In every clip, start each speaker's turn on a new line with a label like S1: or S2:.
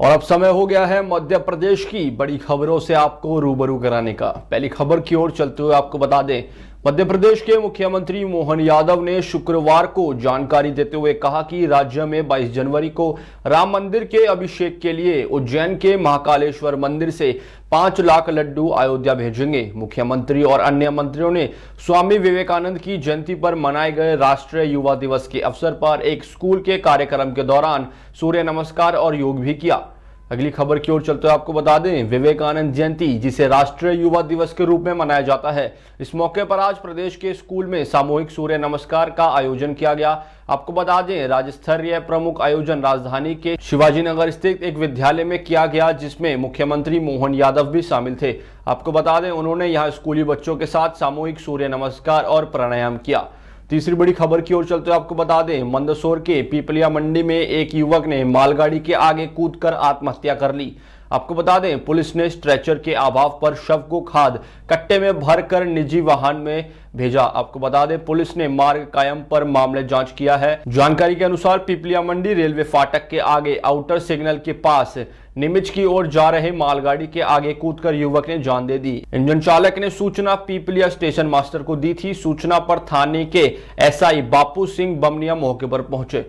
S1: और अब समय हो गया है मध्य प्रदेश की बड़ी खबरों से आपको रूबरू कराने का पहली खबर की ओर चलते हुए आपको बता दें मध्य प्रदेश के मुख्यमंत्री मोहन यादव ने शुक्रवार को जानकारी देते हुए कहा कि राज्य में 22 जनवरी को राम मंदिर के अभिषेक के लिए उज्जैन के महाकालेश्वर मंदिर से पांच लाख लड्डू अयोध्या भेजेंगे मुख्यमंत्री और अन्य मंत्रियों ने स्वामी विवेकानंद की जयंती पर मनाए गए राष्ट्रीय युवा दिवस के अवसर पर एक स्कूल के कार्यक्रम के दौरान सूर्य नमस्कार और योग भी किया अगली खबर की ओर चलते हैं आपको बता दें विवेकानंद जयंती जिसे राष्ट्रीय युवा दिवस के रूप में मनाया जाता है इस मौके पर आज प्रदेश के स्कूल में सामूहिक सूर्य नमस्कार का आयोजन किया गया आपको बता दें राज्य स्तरीय प्रमुख आयोजन राजधानी के शिवाजी नगर स्थित एक विद्यालय में किया गया जिसमें मुख्यमंत्री मोहन यादव भी शामिल थे आपको बता दें उन्होंने यहाँ स्कूली बच्चों के साथ सामूहिक सूर्य नमस्कार और प्राणायाम किया तीसरी बड़ी खबर की ओर चलते आपको बता दें मंदसौर के पीपलिया मंडी में एक युवक ने मालगाड़ी के आगे कूदकर आत्महत्या कर ली आपको बता दें पुलिस ने स्ट्रेचर के अभाव पर शव को खाद कट्टे में भरकर निजी वाहन में भेजा आपको बता दें पुलिस ने मार्ग कायम पर मामले जांच किया है जानकारी के अनुसार पिपलिया मंडी रेलवे फाटक के आगे आउटर सिग्नल के पास निमिच की ओर जा रहे मालगाड़ी के आगे कूदकर युवक ने जान दे दी इंजन चालक ने सूचना पीपलिया स्टेशन मास्टर को दी थी सूचना पर थाने के एसआई बापू सिंह बमनिया मौके पर पहुंचे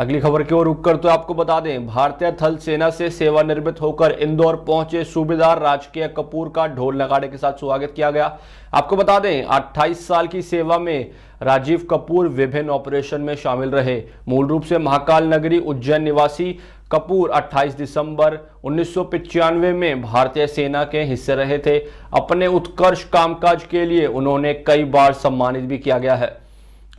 S1: अगली खबर की ओर रुक कर तो आपको बता दें भारतीय थल सेना से सेवानिवृत्त होकर इंदौर पहुंचे सूबेदार राजकीय कपूर का ढोल नगाड़े के साथ स्वागत किया गया आपको बता दें 28 साल की सेवा में राजीव कपूर विभिन्न ऑपरेशन में शामिल रहे मूल रूप से महाकाल नगरी उज्जैन निवासी कपूर 28 दिसंबर उन्नीस में भारतीय सेना के हिस्से रहे थे अपने उत्कर्ष कामकाज के लिए उन्होंने कई बार सम्मानित भी किया गया है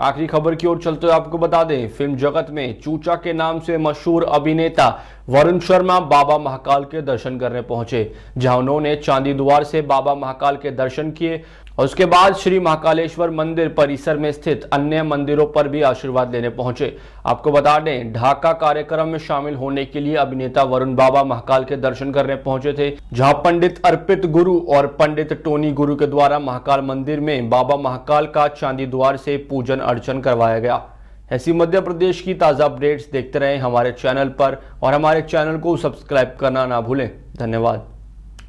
S1: आखिरी खबर की ओर चलते हुए आपको बता दें फिल्म जगत में चूचा के नाम से मशहूर अभिनेता वरुण शर्मा बाबा महाकाल के दर्शन करने पहुंचे जहां उन्होंने चांदी द्वार से बाबा महाकाल के दर्शन किए और उसके बाद श्री महाकालेश्वर मंदिर परिसर में स्थित अन्य मंदिरों पर भी आशीर्वाद लेने पहुंचे आपको बता दें ढाका कार्यक्रम में शामिल होने के लिए अभिनेता वरुण बाबा महाकाल के दर्शन करने पहुंचे थे जहां पंडित अर्पित गुरु और पंडित टोनी गुरु के द्वारा महाकाल मंदिर में बाबा महाकाल का चांदी द्वार से पूजन अर्चन करवाया गया ऐसी मध्य प्रदेश की ताज़ा अपडेट्स देखते रहें हमारे चैनल पर और हमारे चैनल को सब्सक्राइब करना ना भूलें धन्यवाद